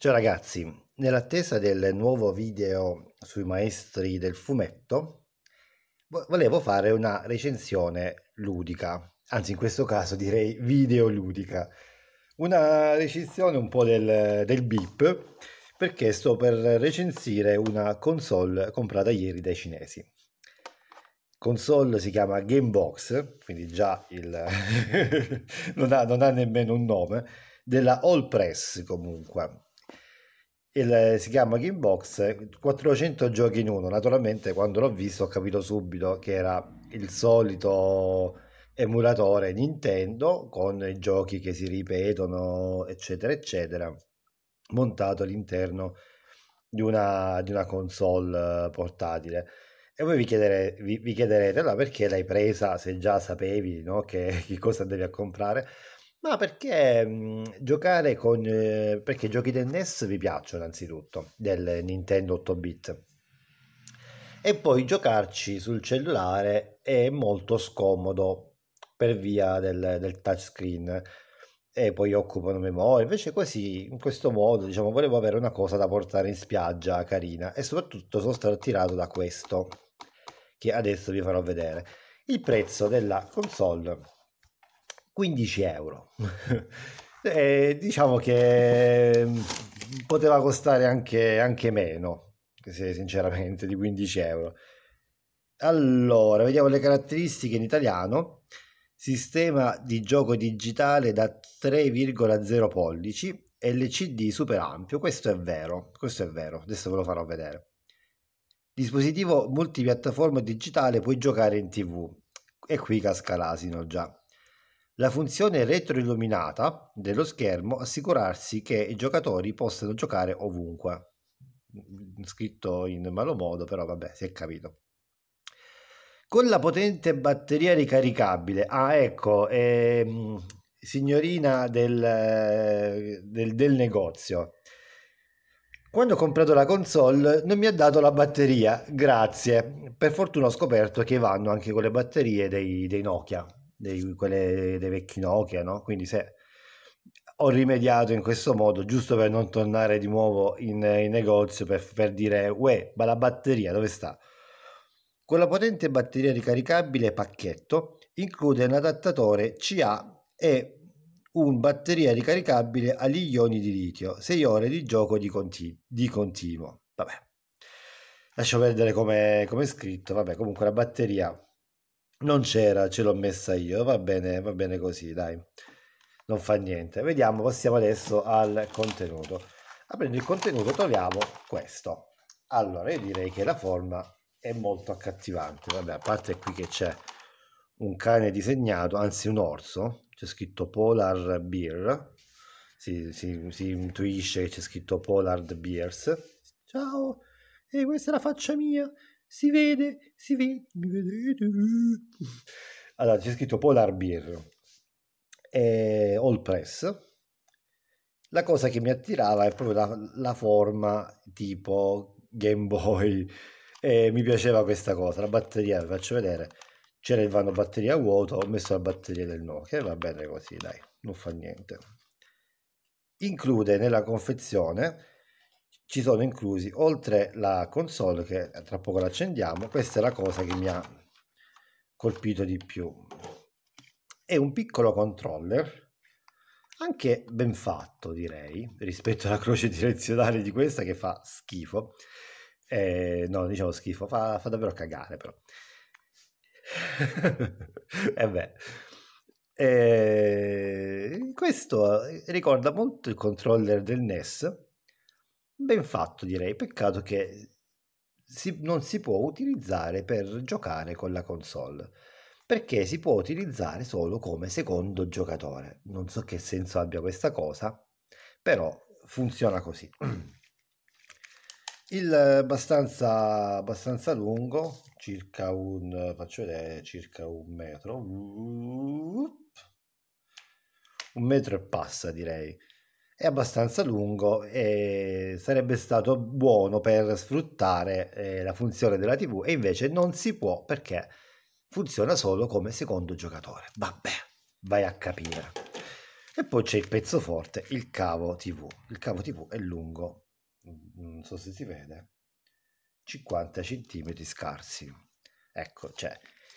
Ciao ragazzi, nell'attesa del nuovo video sui maestri del fumetto, volevo fare una recensione ludica, anzi in questo caso direi videoludica. Una recensione un po' del, del beep, perché sto per recensire una console comprata ieri dai cinesi. Console si chiama Gamebox, quindi già il... non, ha, non ha nemmeno un nome, della All Press comunque il, eh, si chiama Gamebox 400 eh, giochi in uno. Naturalmente, quando l'ho visto, ho capito subito che era il solito emulatore Nintendo con i giochi che si ripetono, eccetera, eccetera, montato all'interno di una, di una console eh, portatile. E voi vi, chiedere, vi, vi chiederete allora perché l'hai presa se già sapevi no, che, che cosa devi comprare. Ma perché mh, mhmm, giocare con... eh, perché i giochi del NES vi piacciono innanzitutto, del Nintendo 8-bit. E poi giocarci sul cellulare è molto scomodo per via del, del touchscreen e poi occupano memoria. Invece così, in questo modo, diciamo, volevo avere una cosa da portare in spiaggia carina e soprattutto sono stato attirato da questo che adesso vi farò vedere. Il prezzo della console 15 euro. e diciamo che mm, poteva costare anche, anche meno, se, sinceramente, di 15 euro. Allora, vediamo le caratteristiche in italiano. Sistema di gioco digitale da 3,0 pollici, LCD super ampio, questo è vero, questo è vero, adesso ve lo farò vedere. Dispositivo multipiattaforma digitale, puoi giocare in tv. E qui casca l'asino già la funzione retroilluminata dello schermo assicurarsi che i giocatori possano giocare ovunque. Mm, scritto in malo modo, però vabbè, si è capito. Con la potente batteria ricaricabile, ah ecco, ehm, signorina del, del, del negozio, quando ho comprato la console non mi ha dato la batteria, grazie. Per fortuna ho scoperto che vanno anche con le batterie dei, dei Nokia, dei, quelle dei vecchi Nokia, no? Quindi se ho rimediato in questo modo, giusto per non tornare di nuovo in, in negozio, per, per dire, uè, ma la batteria dove sta? Con la potente batteria ricaricabile pacchetto include un adattatore CA e un batteria ricaricabile agli ioni di litio, 6 ore di gioco di, conti- di continuo. Vabbè, lascio perdere come, è scritto, vabbè, comunque la batteria non c'era, ce l'ho messa io, va bene, va bene così, dai. Non fa niente. Vediamo, passiamo adesso al contenuto. Aprendo il contenuto troviamo questo. Allora, io direi che la forma è molto accattivante. Vabbè, a parte qui che c'è un cane disegnato, anzi un orso, c'è scritto Polar Beer. Si, si, si intuisce che c'è scritto Polar Bears. Ciao! E questa è la faccia mia. Si vede, si vede, mi vedete. Allora, c'è scritto Polar Beer, e All Press. La cosa che mi attirava è proprio la, la forma tipo Game Boy. E mi piaceva questa cosa. La batteria, vi faccio vedere. C'era il vano batteria vuoto, ho messo la batteria del Nokia, va bene così, dai, non fa niente. Include nella confezione ci sono inclusi oltre la console che eh, tra poco l'accendiamo questa è la cosa che mi ha colpito di più è un piccolo controller anche ben fatto direi rispetto alla croce direzionale di questa che fa schifo eh, no diciamo schifo fa, fa davvero cagare però e eh beh eh, questo ricorda molto il controller del NES Ben fatto direi, peccato che si, non si può utilizzare per giocare con la console, perché si può utilizzare solo come secondo giocatore. Non so che senso abbia questa cosa, però funziona così. Il eh, abbastanza, abbastanza lungo, circa un, faccio vedere, circa un metro, un metro e passa direi è abbastanza lungo e sarebbe stato buono per sfruttare eh, la funzione della TV e invece non si può perché funziona solo come secondo giocatore. Vabbè, vai a capire. E poi c'è il pezzo forte, il cavo TV. Il cavo TV è lungo, non so se si vede, 50 cm scarsi. Ecco, cioè,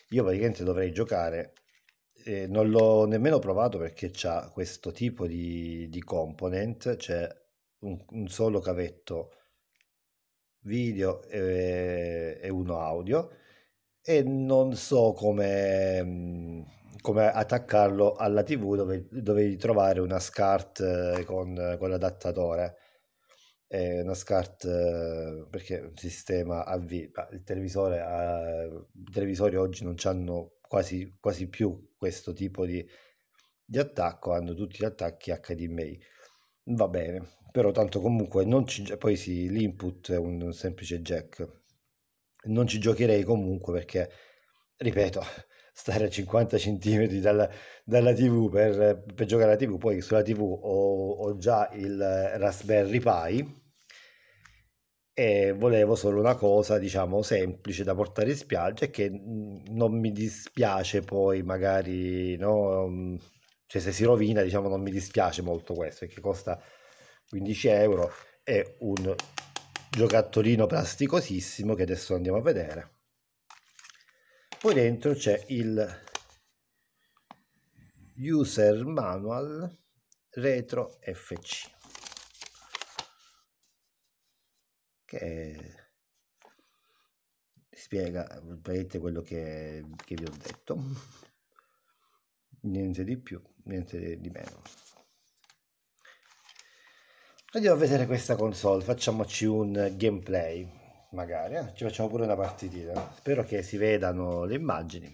io praticamente dovrei giocare eh, non l'ho nemmeno provato perché c'ha questo tipo di, di component, c'è cioè un, un, solo cavetto video e, e, uno audio e non so come, mm, come attaccarlo alla tv dove dovevi trovare una SCART eh, con, con l'adattatore una SCART eh, perché un sistema AV, il televisore, i televisori oggi non hanno quasi, quasi più questo tipo di, di attacco, hanno tutti gli attacchi HDMI. Va bene, però tanto comunque non ci, poi sì, l'input è un semplice jack. Non ci giocherei comunque perché, ripeto, stare a 50 cm dalla, dalla TV per, per, giocare alla TV, poi sulla TV ho, ho già il Raspberry Pi e volevo solo una cosa, diciamo, semplice da portare in spiaggia e che mhmm, non mi dispiace poi magari, no? Mhmm, cioè se si rovina, diciamo, non mi dispiace molto questo, perché costa 15 euro è un giocattolino plasticosissimo che adesso andiamo a vedere. Poi dentro c'è il user manual retro FC che spiega quello che, che vi ho detto niente di più niente di meno andiamo a vedere questa console facciamoci un gameplay magari eh? ci facciamo pure una partita spero che si vedano le immagini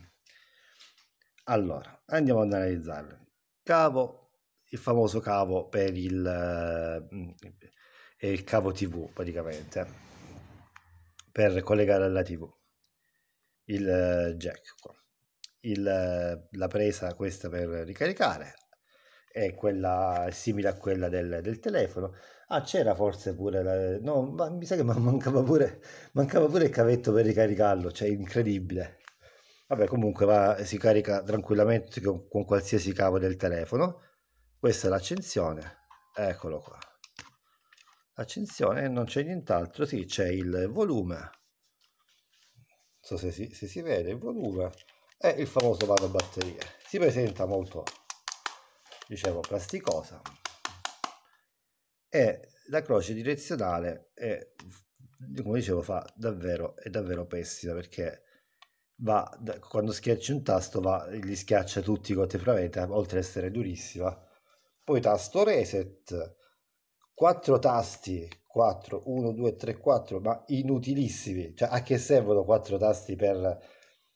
allora andiamo ad analizzarle cavo il famoso cavo per il eh, e il cavo TV praticamente per collegare alla TV il eh, jack. Il, eh, la presa questa per ricaricare è quella simile a quella del, del telefono. Ah, c'era forse pure la, no, ma mi sa che mancava pure, mancava pure il cavetto per ricaricarlo, cioè incredibile. Vabbè, comunque va, si carica tranquillamente con, con qualsiasi cavo del telefono. Questa è l'accensione, eccolo qua accensione non c'è nient'altro, sì c'è il volume, non so se si, se si vede il volume, e il famoso vano batteria Si presenta molto, dicevo, plasticosa e la croce direzionale è, come dicevo, fa davvero, è davvero pessima perché va, quando schiacci un tasto va, gli schiaccia tutti contemporaneamente, oltre ad essere durissima. Poi tasto reset, quattro tasti 4 1 2 3 4 ma inutilissimi cioè a che servono quattro tasti per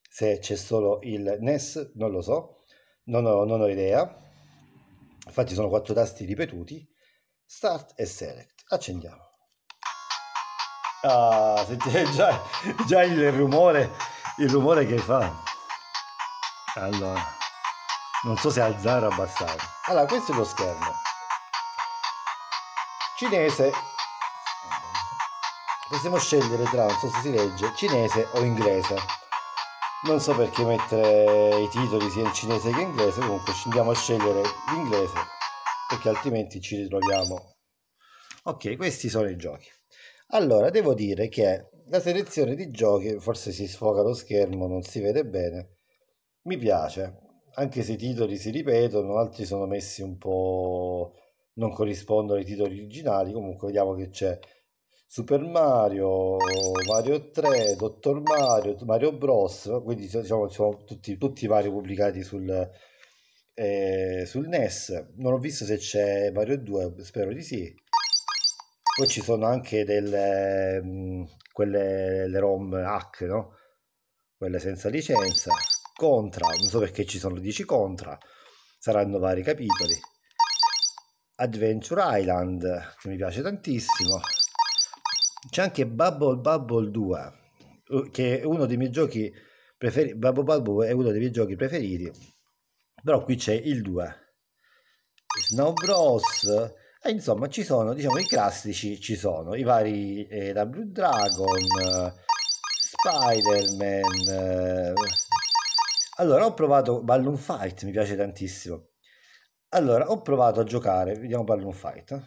se c'è solo il NES non lo so non ho, non ho idea infatti sono quattro tasti ripetuti start e select accendiamo ah sentite già, già il rumore il rumore che fa allora non so se alzare o abbassare allora questo è lo schermo cinese possiamo scegliere tra, non so se si legge, cinese o inglese. Non so perché mettere i titoli sia in cinese che in inglese, comunque andiamo a scegliere l'inglese perché altrimenti ci ritroviamo. Ok, questi sono i giochi. Allora, devo dire che la selezione di giochi, forse si sfoga lo schermo, non si vede bene, mi piace, anche se i titoli si ripetono, altri sono messi un po' non corrispondono ai titoli originali, comunque vediamo che c'è Super Mario, Mario 3, Dottor Mario, Mario Bros, quindi diciamo sono tutti, tutti i Mario pubblicati sul, eh, sul NES, non ho visto se c'è Mario 2, spero di sì. Poi ci sono anche delle mm, quelle le ROM hack, no? Quelle senza licenza. Contra, non so perché ci sono 10 contra, saranno vari capitoli. Adventure Island, che mi piace tantissimo. C'è anche Bubble Bubble 2, che è uno dei miei giochi preferiti. Bubble Bubble è uno dei miei giochi preferiti, però qui c'è il 2. Snow Bros. E insomma, ci sono, diciamo, i classici ci sono, i vari eh, da Blue Dragon, Spider-Man. Eh. Allora, ho provato Balloon Fight, mi piace tantissimo. Allora, ho provato a giocare, vediamo Balloon Fight.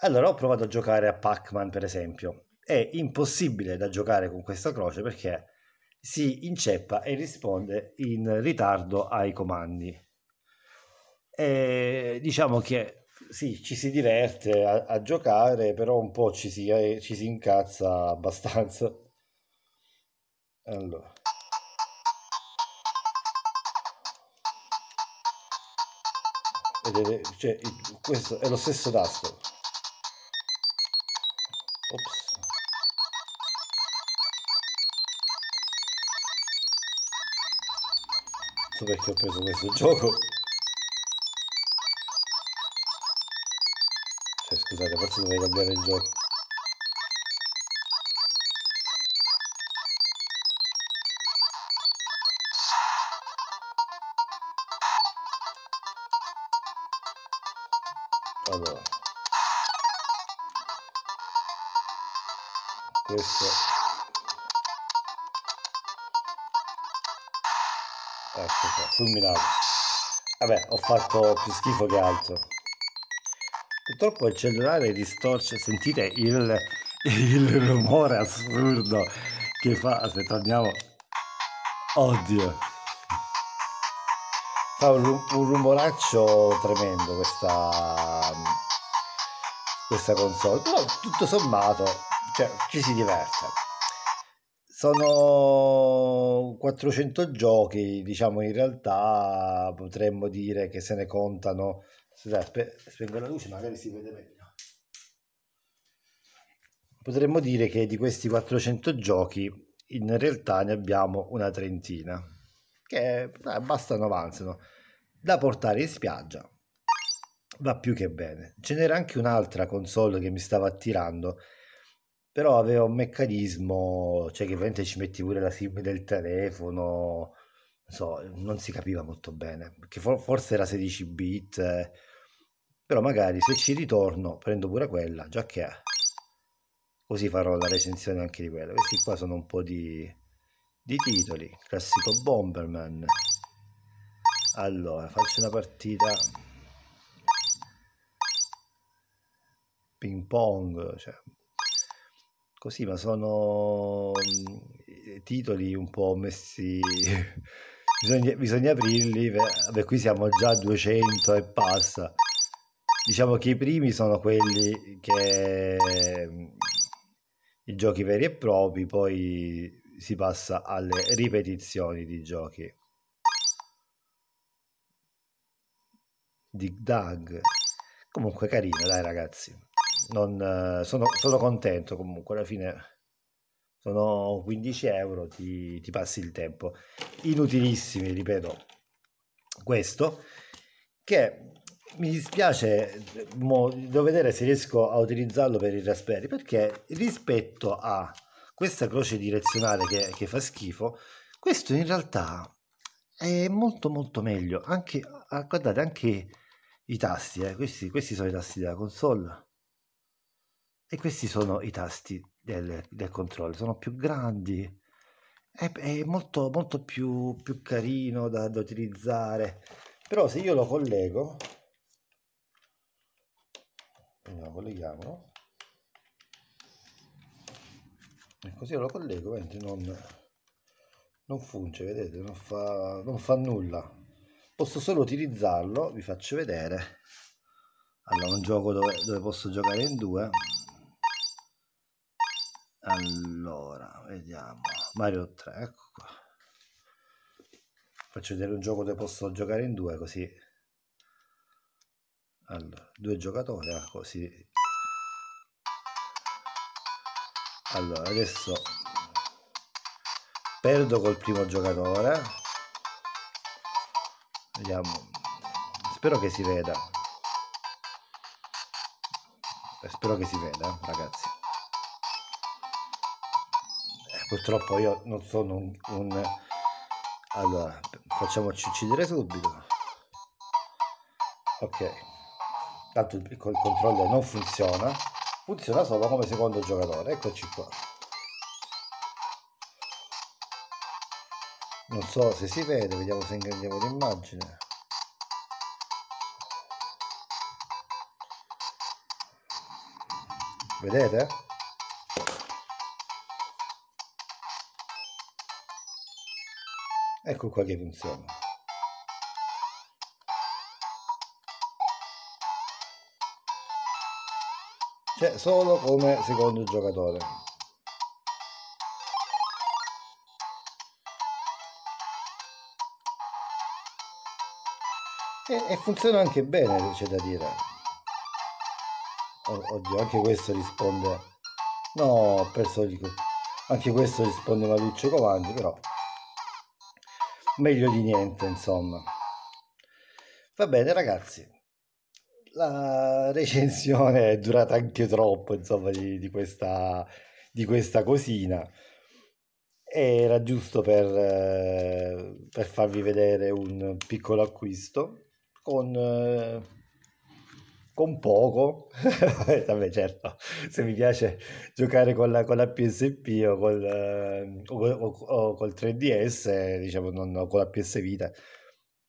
Allora, ho provato a giocare a Pac-Man, per esempio. È impossibile da giocare con questa croce perché si inceppa e risponde in ritardo ai comandi. E diciamo che sì, ci si diverte a, a giocare, però un po' ci si, eh, ci si incazza abbastanza. Allora. vedete cioè, questo è lo stesso tasto Ops. so perché ho preso questo gioco cioè scusate forse dovrei cambiare il gioco allora questo ecco qua fulminato vabbè ho fatto più schifo che altro purtroppo il cellulare distorce sentite il, il rumore assurdo che fa aspetta andiamo oddio fa un, un rumoraccio tremendo questa, questa console però tutto sommato cioè, ci si diverte sono 400 giochi, diciamo in realtà potremmo dire che se ne contano. Scusate, spengo la luce, magari si vede meglio. Potremmo dire che di questi 400 giochi in realtà ne abbiamo una trentina che bastano avanzano, da portare in spiaggia. Va più che bene. Ce n'era anche un'altra console che mi stava attirando, però aveva un meccanismo, cioè che ovviamente ci metti pure la SIM del telefono, non, so, non si capiva molto bene, perché forse era 16 bit, eh. però magari se ci ritorno prendo pure quella, già che è. Così farò la recensione anche di quella. Questi qua sono un po' di di titoli, classico Bomberman. Allora, faccio una partita ping pong, cioè, così, ma sono mm, titoli un po' messi... bisogna, bisogna aprirli, beh, qui siamo già a 200 e passa. Diciamo che i primi sono quelli che mm, i giochi veri e propri, poi si passa alle ripetizioni di giochi. Dig Dag. Comunque carino, dai ragazzi. Non, eh, sono, sono, contento comunque, alla fine sono 15 euro, ti, ti passi il tempo. Inutilissimi, ripeto, questo che mi dispiace devo vedere se riesco a utilizzarlo per il Raspberry perché rispetto a questa croce direzionale che, che fa schifo, questo in realtà è molto molto meglio. Anche, ah, guardate, anche i tasti, eh, questi, questi sono i tasti della console e questi sono i tasti del, del controllo, sono più grandi, è, è molto, molto più, più carino da, da, utilizzare, però se io lo collego, vediamo, colleghiamolo, e ecco. così lo collego mentre non, non funge vedete non fa, non fa nulla posso solo utilizzarlo vi faccio vedere allora un gioco dove, dove posso giocare in due allora vediamo Mario 3 ecco qua faccio vedere un gioco dove posso giocare in due così allora, due giocatori ah, così allora adesso perdo col primo giocatore vediamo spero che si veda eh, spero che si veda ragazzi eh, purtroppo io non sono un, un... allora facciamoci uccidere subito ok tanto il, il controller non funziona funziona solo come secondo giocatore eccoci qua non so se si vede vediamo se ingrandiamo l'immagine vedete? ecco qua che funziona cioè solo come secondo giocatore. E, e funziona anche bene, c'è da dire. oddio, anche questo risponde... No, ho perso di... Anche questo risponde Maluccio Comandi, però... Meglio di niente, insomma. Va bene, ragazzi la recensione è durata anche troppo, insomma, di, di, questa, di questa, cosina. Era giusto per, eh, per, farvi vedere un piccolo acquisto con, eh, con poco. Vabbè, certo, se mi piace giocare con la, con la PSP o col, eh, o, o, o col 3DS, diciamo, non, ho con la PS Vita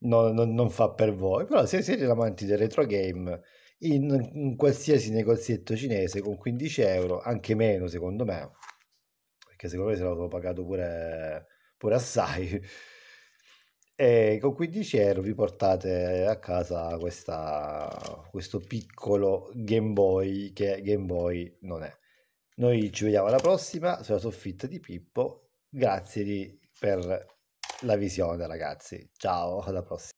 no, no, non fa per voi, però se siete amanti del retro game in, in qualsiasi negozietto cinese con 15 euro, anche meno secondo me, perché secondo me se l'avevo pagato pure, pure assai, e eh, con 15 euro vi portate a casa questa, questo piccolo Game Boy che Game Boy non è. Noi ci vediamo alla prossima sulla soffitta di Pippo. Grazie di, per la visione, ragazzi. Ciao, alla prossima.